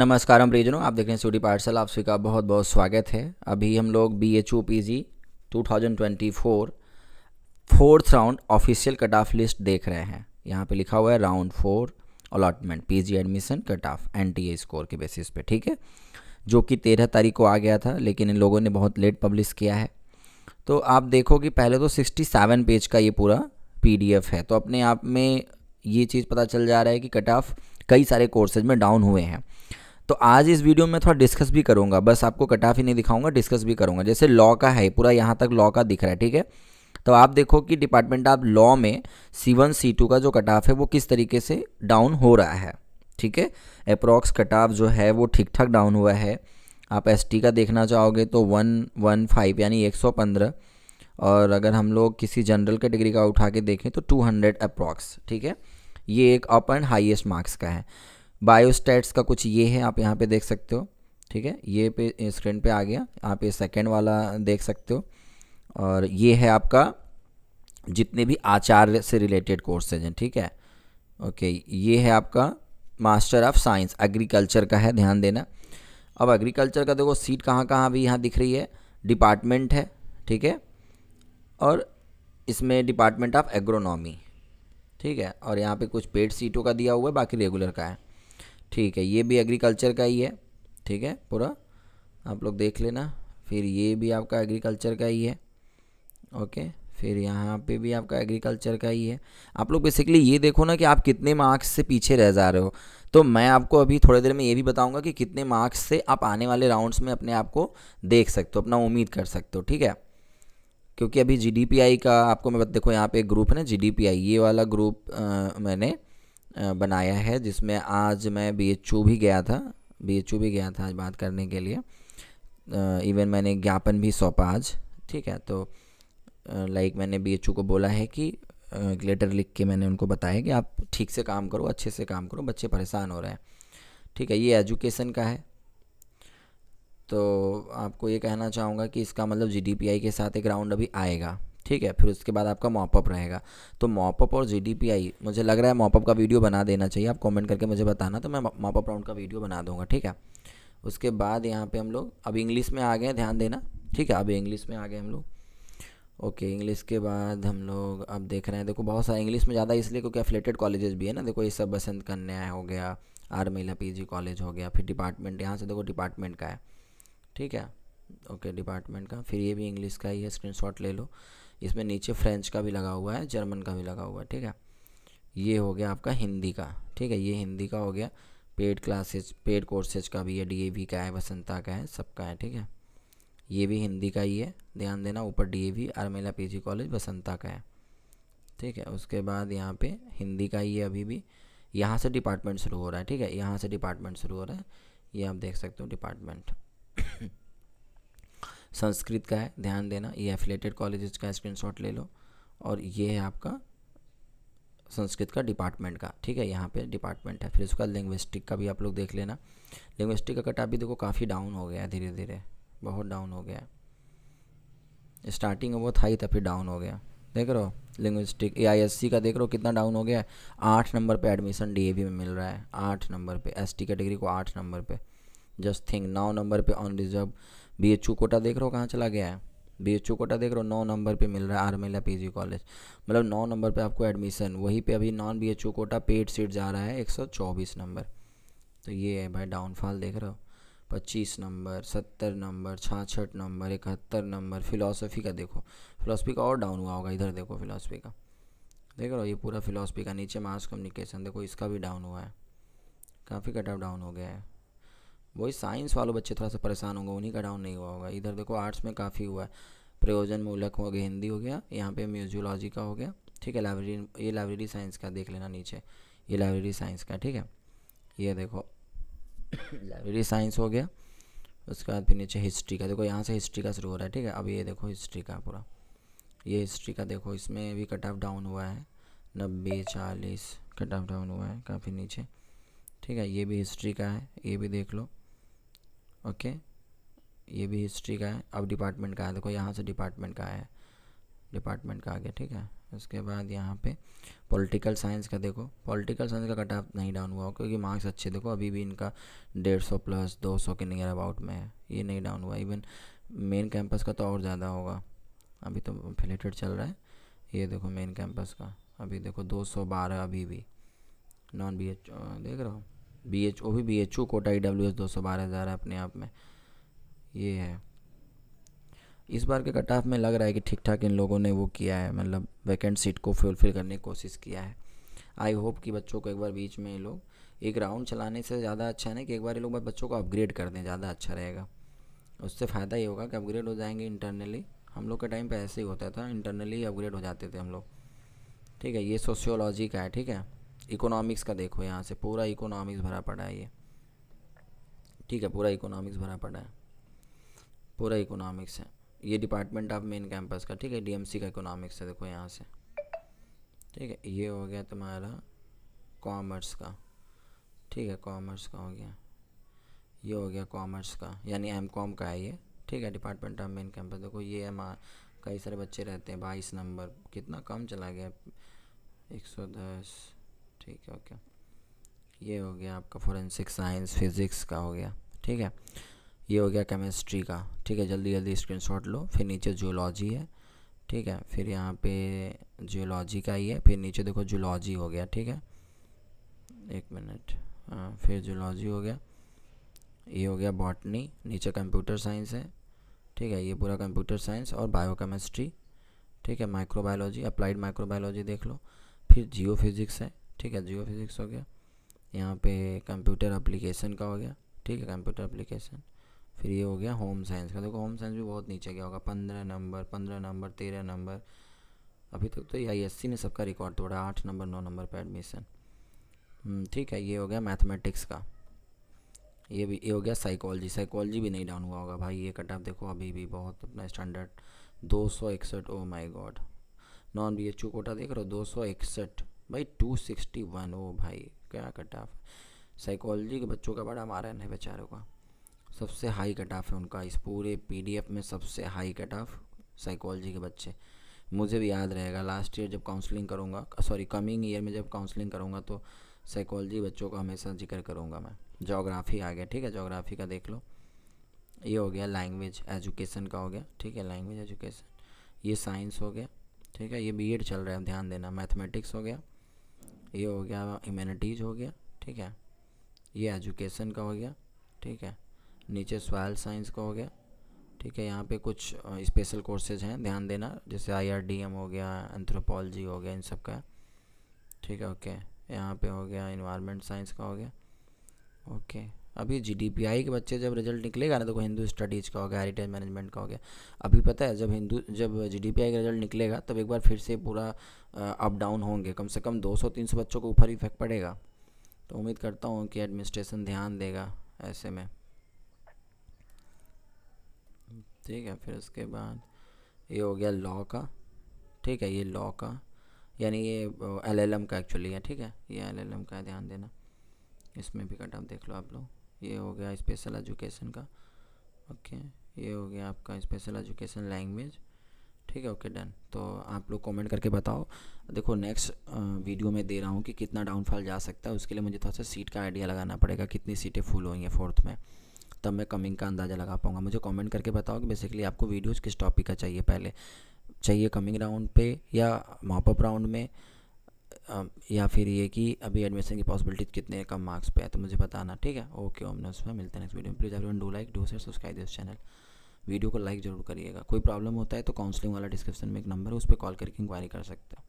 नमस्कार हम प्रियजनों आप देख रहे हैं स्टूडी पार्सल आप सभी का बहुत बहुत स्वागत है अभी हम लोग B H O P G two thousand twenty four fourth round official cut off list देख रहे हैं यहाँ पे लिखा हुआ है round four allotment P G admission cut off N T A score के बेसिस पे ठीक है जो कि तेरह तारीख को आ गया था लेकिन इन लोगों ने बहुत लेट पब्लिश किया है तो आप देखो कि पहले तो सिक्सटी सेवन पेज का ये पूरा पी डी एफ है तो अपने आप में ये चीज़ पता चल जा रहा है कि कट ऑफ कई सारे कोर्सेज में डाउन हुए हैं तो आज इस वीडियो में थोड़ा डिस्कस भी करूँगा बस आपको कट ऑफ ही नहीं दिखाऊंगा डिस्कस भी करूँगा जैसे लॉ का है पूरा यहाँ तक लॉ का दिख रहा है ठीक है तो आप देखो कि डिपार्टमेंट ऑफ लॉ में सी वन सी टू का जो कट ऑफ है वो किस तरीके से डाउन हो रहा है ठीक है अप्रॉक्स कट ऑफ जो है वो ठीक ठाक डाउन हुआ है आप एस का देखना चाहोगे तो वन वन फाइव यानी एक सौ पंद्रह और अगर हम लोग किसी जनरल कैटेगरी का उठा के देखें तो टू हंड्रेड अप्रॉक्स ठीक है ये एक अप एंड हाइएस्ट मार्क्स का है बायोस्टैट्स का कुछ ये है आप यहाँ पे देख सकते हो ठीक है ये पे स्क्रीन पे आ गया आप ये सेकेंड वाला देख सकते हो और ये है आपका जितने भी आचार्य से रिलेटेड कोर्सेज हैं ठीक है ओके ये है आपका मास्टर ऑफ साइंस एग्रीकल्चर का है ध्यान देना अब एग्रीकल्चर का देखो सीट कहाँ कहाँ भी यहाँ दिख रही है डिपार्टमेंट है ठीक है और इसमें डिपार्टमेंट ऑफ एग्रोनॉमी ठीक है और यहाँ पे कुछ पेड सीटों का दिया हुआ है बाकी रेगुलर का है ठीक है ये भी एग्रीकल्चर का ही है ठीक है पूरा आप लोग देख लेना फिर ये भी आपका एग्रीकल्चर का ही है ओके फिर यहाँ पे भी आपका एग्रीकल्चर का ही है आप लोग बेसिकली ये देखो ना कि आप कितने मार्क्स से पीछे रह जा रहे हो तो मैं आपको अभी थोड़ी देर में ये भी बताऊंगा कि कितने मार्क्स से आप आने वाले राउंड्स में अपने आप को देख सकते हो अपना उम्मीद कर सकते हो ठीक है क्योंकि अभी जी का आपको मैं देखो यहाँ पे एक ग्रुप है ना जी ये वाला ग्रुप मैंने बनाया है जिसमें आज मैं बी भी गया था बी भी गया था आज बात करने के लिए इवन मैंने ज्ञापन भी सौंपा आज ठीक है तो लाइक मैंने बी को बोला है कि लेटर लिख के मैंने उनको बताया कि आप ठीक से काम करो अच्छे से काम करो बच्चे परेशान हो रहे हैं ठीक है ये एजुकेशन का है तो आपको ये कहना चाहूँगा कि इसका मतलब आई के साथ एक राउंड अभी आएगा ठीक है फिर उसके बाद आपका मॉपअप रहेगा तो मॉपअप और जी मुझे लग रहा है मॉपअप का वीडियो बना देना चाहिए आप कमेंट करके मुझे बताना तो मैं मॉपअप राउंड का वीडियो बना दूंगा ठीक है उसके बाद यहाँ पे हम लोग अब इंग्लिश में आ गए ध्यान देना ठीक है अब इंग्लिश में आ गए हम लोग ओके इंग्लिश के बाद हम लोग अब देख रहे हैं देखो बहुत सारे इंग्लिश में ज़्यादा इसलिए क्योंकि एफिलेटेड कॉलेजेस भी है ना देखो ये सब बसंत कन्या हो गया आर महिला पी कॉलेज हो गया फिर डिपार्टमेंट यहाँ से देखो डिपार्टमेंट का है ठीक है ओके डिपार्टमेंट का फिर ये भी इंग्लिश का ही है स्क्रीन ले लो इसमें नीचे फ्रेंच का भी लगा हुआ है जर्मन का भी लगा हुआ है ठीक है ये हो गया आपका हिंदी का ठीक है ये हिंदी का हो गया पेड क्लासेज पेड कोर्सेज का भी है वी का है वसंता का है सबका है ठीक है ये भी हिंदी का ही है ध्यान देना ऊपर डी ए वी आर्मेला जी कॉलेज वसंता का है ठीक है उसके बाद यहाँ पे हिंदी का ही है अभी भी यहाँ से डिपार्टमेंट शुरू हो रहा है ठीक है यहाँ से डिपार्टमेंट शुरू हो रहा है ये आप देख सकते हो डिपार्टमेंट संस्कृत का है ध्यान देना ये एफिलेटेड कॉलेजेस का स्क्रीनशॉट ले लो और ये है आपका संस्कृत का डिपार्टमेंट का ठीक है यहाँ पे डिपार्टमेंट है फिर उसका लिंग्विस्टिक का भी आप लोग देख लेना लिंग्विस्टिक का कटा भी देखो काफ़ी डाउन हो गया है धीरे धीरे बहुत डाउन हो गया है स्टार्टिंग में बहुत हाई था फिर डाउन हो गया देख रहे हो linguistic A I S C का देख रहे हो कितना डाउन हो गया है आठ नंबर पर एडमिशन डी ए में मिल रहा है आठ नंबर पर एस टी कैटेगरी को आठ नंबर पर जस्ट थिंक नौ नंबर पर unreserved B H quota देख रहे हो कहाँ चला गया है बी एच कोटा देख रहे हो नौ नंबर पे मिल रहा है आर्मेला पी जी कॉलेज मतलब नौ नंबर पे आपको एडमिशन वहीं पे अभी non B H quota paid seat जा रहा है एक सौ चौबीस नंबर तो ये है भाई डाउनफॉल देख रहे हो पच्चीस नंबर सत्तर नंबर छाछठ नंबर इकहत्तर नंबर फिलोसफी का देखो फिलोसफी का और डाउन हुआ होगा इधर देखो फिलोसफी का देख रहे हो ये पूरा फिलोसफी का नीचे मास कम्युनिकेशन देखो इसका भी डाउन हुआ है काफ़ी कट ऑफ डाउन हो गया है वही साइंस वालों बच्चे थोड़ा सा परेशान होंगे उन्हीं का डाउन नहीं हुआ होगा इधर देखो आर्ट्स में काफ़ी हुआ है प्रयोजन मूलक हो गया हिंदी हो गया यहाँ पे म्यूजियोलॉजी का हो गया ठीक है लाइब्रेरी ये लाइब्रेरी साइंस का देख लेना नीचे ये लाइब्रेरी साइंस का ठीक है ये देखो लाइब्रेरी साइंस हो गया उसके बाद फिर नीचे हिस्ट्री का देखो यहाँ से हिस्ट्री का शुरू हो रहा है ठीक है अब ये देखो हिस्ट्री का पूरा ये हिस्ट्री का देखो इसमें भी कट ऑफ डाउन हुआ है नब्बे चालीस कट ऑफ डाउन हुआ है काफ़ी नीचे ठीक है ये भी हिस्ट्री का है ये भी देख लो ओके ये भी हिस्ट्री का है अब डिपार्टमेंट का है देखो यहाँ से डिपार्टमेंट का है डिपार्टमेंट का आ गया ठीक है उसके बाद यहाँ पे पॉलिटिकल साइंस का देखो पॉलिटिकल साइंस का कट ऑफ नहीं डाउन हुआ क्योंकि मार्क्स अच्छे देखो अभी भी इनका डेढ़ सौ प्लस दो सौ के नियर अबाउट में है ये नहीं डाउन हुआ इवन मेन कैंपस का तो और ज़्यादा होगा अभी तो फिलेटेड चल रहा है ये देखो मेन कैंपस का अभी देखो दो सौ बारह अभी भी नॉन बी एच देख रहा हूँ बी एच ओ भी B H O quota E W S दो सौ बारह हज़ार है अपने आप में ये है इस बार के कट ऑफ में लग रहा है कि ठीक ठाक इन लोगों ने वो किया है मतलब वैकेंट सीट को फुलफिल करने की कोशिश किया है आई होप कि बच्चों को एक बार बीच में ये लोग एक राउंड चलाने से ज़्यादा अच्छा है कि एक बार ये लोग बच्चों को अपग्रेड कर दें ज़्यादा अच्छा रहेगा उससे फ़ायदा ये होगा कि अपग्रेड हो जाएंगे इंटरनली हम लोग के टाइम पर ऐसे ही होता था इंटरनली अपग्रेड हो जाते थे हम लोग ठीक है ये सोशियोलॉजी का है ठीक है इकोनॉमिक्स का देखो यहाँ से पूरा इकोनॉमिक्स भरा पड़ा है ये ठीक है पूरा इकोनॉमिक्स भरा पड़ा है पूरा इकोनॉमिक्स है ये डिपार्टमेंट ऑफ मेन कैंपस का ठीक है डीएमसी का इकोनॉमिक्स है देखो यहाँ से ठीक है ये हो गया तुम्हारा कॉमर्स का ठीक है कॉमर्स का हो गया ये हो गया कॉमर्स का यानी एम कॉम का है ये ठीक है डिपार्टमेंट ऑफ मेन कैंपस देखो ये एम कई सारे बच्चे रहते हैं बाईस नंबर कितना कम चला गया एक सौ दस ठीक है ओके ये हो गया आपका फॉरेंसिक साइंस फिज़िक्स का हो गया ठीक है ये हो गया केमिस्ट्री का ठीक है जल्दी जल्दी शॉट लो फिर नीचे जूलॉजी है ठीक है फिर यहाँ पे जियोलॉजी का ही है फिर नीचे देखो जूलॉजी हो गया ठीक है एक मिनट हाँ फिर जूलॉजी हो गया ये हो गया बॉटनी नीचे कंप्यूटर साइंस है ठीक है ये पूरा कंप्यूटर साइंस और बायोकेमिस्ट्री ठीक है माइक्रोबायोलॉजी अप्लाइड माइक्रोबायोलॉजी देख लो फिर जियो फिज़िक्स है ठीक है जियो फिज़िक्स हो गया यहाँ पे कंप्यूटर अप्लीकेशन का हो गया ठीक है कंप्यूटर अप्लीकेशन फिर ये हो गया होम साइंस का देखो होम साइंस भी बहुत नीचे गया होगा पंद्रह नंबर पंद्रह नंबर तेरह नंबर अभी तक तो, तो ये आई एस ने सबका रिकॉर्ड तोड़ा आठ नंबर नौ नंबर पर एडमिशन ठीक है ये हो गया मैथमेटिक्स का ये भी ये हो गया साइकोलॉजी साइकोलॉजी भी नहीं डाउन हुआ होगा भाई ये कट ऑफ देखो अभी भी बहुत अपना स्टैंडर्ड दो सौ इकसठ oh my god non B H U quota देख रहे हो दो सौ इकसठ भाई टू सिक्सटी वन ओ भाई क्या कट ऑफ साइकोलॉजी के बच्चों का बड़ा मारन है बेचारों का सबसे हाई कट ऑफ है उनका इस पूरे पीडीएफ में सबसे हाई कट ऑफ साइकोलॉजी के बच्चे मुझे भी याद रहेगा लास्ट ईयर जब काउंसलिंग करूँगा सॉरी कमिंग ईयर में जब काउंसलिंग करूँगा तो साइकोलॉजी बच्चों का हमेशा जिक्र करूँगा मैं जोग्राफ़ी आ गया ठीक है जोग्राफ़ी का देख लो ये हो गया लैंग्वेज एजुकेशन का हो गया ठीक है लैंग्वेज एजुकेशन ये साइंस हो गया ठीक है ये बी चल रहा है ध्यान देना मैथमेटिक्स हो गया ये हो गया ह्यूमैनिटीज़ हो गया ठीक है ये एजुकेशन का हो गया ठीक है नीचे सॉयल साइंस का हो गया ठीक है यहाँ पे कुछ स्पेशल कोर्सेज हैं ध्यान देना जैसे आईआरडीएम हो गया एंथ्रोपोलॉजी हो गया इन सब का ठीक है ओके यहाँ पे हो गया इन्वायरमेंट साइंस का हो गया ओके अभी जी डी पी आई के बच्चे जब रिजल्ट निकलेगा ना तो हिंदू स्टडीज़ का हो गया हेरिटेज मैनेजमेंट का हो गया अभी पता है जब हिंदू जब जी डी पी आई का रिजल्ट निकलेगा तब एक बार फिर से पूरा अप डाउन होंगे कम से कम दो सौ तीन सौ बच्चों के ऊपर इफेक्ट पड़ेगा तो उम्मीद करता हूँ कि एडमिनिस्ट्रेशन ध्यान देगा ऐसे में ठीक है फिर उसके बाद ये हो गया लॉ का ठीक है ये लॉ का यानी ये एल एल एम का एक्चुअली है ठीक है ये एल एल एम का ध्यान देना इसमें भी कट आप देख लो आप लोग ये हो गया स्पेशल एजुकेशन का ओके ये हो गया आपका स्पेशल एजुकेशन लैंग्वेज ठीक है ओके डन तो आप लोग कमेंट करके बताओ देखो नेक्स्ट वीडियो में दे रहा हूँ कि कितना डाउनफॉल जा सकता है उसके लिए मुझे थोड़ा सा सीट का आइडिया लगाना पड़ेगा कितनी सीटें फुल हुई हैं फोर्थ में तब मैं कमिंग का अंदाज़ा लगा पाऊँगा मुझे कमेंट करके बताओ कि बेसिकली आपको वीडियोज़ किस टॉपिक का चाहिए पहले चाहिए कमिंग राउंड पे या मॉपअप राउंड में या फिर ये कि अभी एडमिशन की पॉसिबिलिटी कितने कम मार्क्स पे है तो मुझे बताना ठीक है ओके ओम नर्स में मिलते हैं नेक्स्ट वीडियो में please everyone do like do share subscribe this channel video को लाइक जरूर करिएगा कोई प्रॉब्लम होता है तो काउंसलिंग वाला डिस्क्रिप्शन में एक नंबर है उस पर कॉल करके इंक्वायरी कर सकते हो